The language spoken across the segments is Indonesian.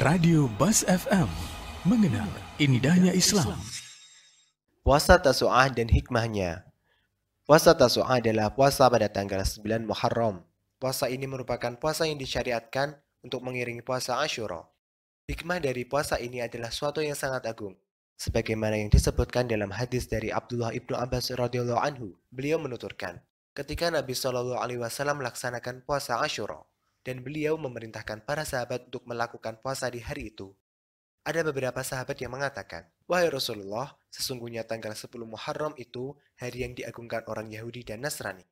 Radio Bas FM mengenal indahnya Islam. Puasa Tasu'ah dan hikmahnya. Puasa Tasu'ah adalah puasa pada tanggal 9 Muharram. Puasa ini merupakan puasa yang disyariatkan untuk mengiringi puasa Ashura. Hikmah dari puasa ini adalah suatu yang sangat agung. Sebagaimana yang disebutkan dalam hadis dari Abdullah ibnu Abbas radhiyallahu anhu, beliau menuturkan, ketika Nabi Shallallahu alaihi wasallam melaksanakan puasa Ashura, dan beliau memerintahkan para sahabat untuk melakukan puasa di hari itu. Ada beberapa sahabat yang mengatakan, Wahai Rasulullah, sesungguhnya tanggal 10 Muharram itu hari yang diagungkan orang Yahudi dan Nasrani.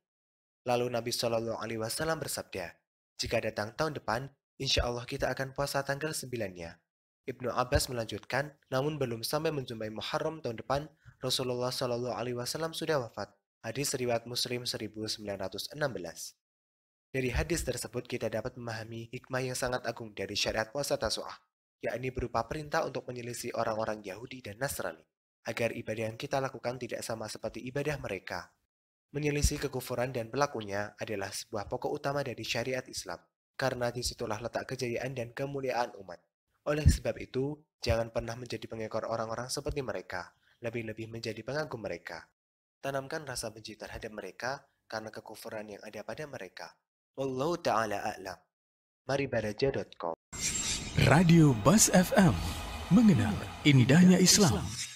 Lalu Nabi Shallallahu Alaihi Wasallam bersabda, jika datang tahun depan, insya Allah kita akan puasa tanggal 9-nya. Ibnu Abbas melanjutkan, namun belum sampai menjumpai Muharram tahun depan, Rasulullah Shallallahu Alaihi Wasallam sudah wafat. Hadis riwayat Muslim 1916. Dari hadis tersebut kita dapat memahami hikmah yang sangat agung dari syariat puasa tasuah, yakni berupa perintah untuk menyelisih orang-orang Yahudi dan Nasrani, agar ibadah yang kita lakukan tidak sama seperti ibadah mereka. Menyelisih kekufuran dan pelakunya adalah sebuah pokok utama dari syariat Islam, karena disitulah letak kejayaan dan kemuliaan umat. Oleh sebab itu, jangan pernah menjadi pengekor orang-orang seperti mereka, lebih-lebih menjadi pengagum mereka. Tanamkan rasa benci terhadap mereka karena kekufuran yang ada pada mereka, Wallahu ta'ala a'lam. Maribaraja.com Radio Bas FM mengenal indahnya Islam.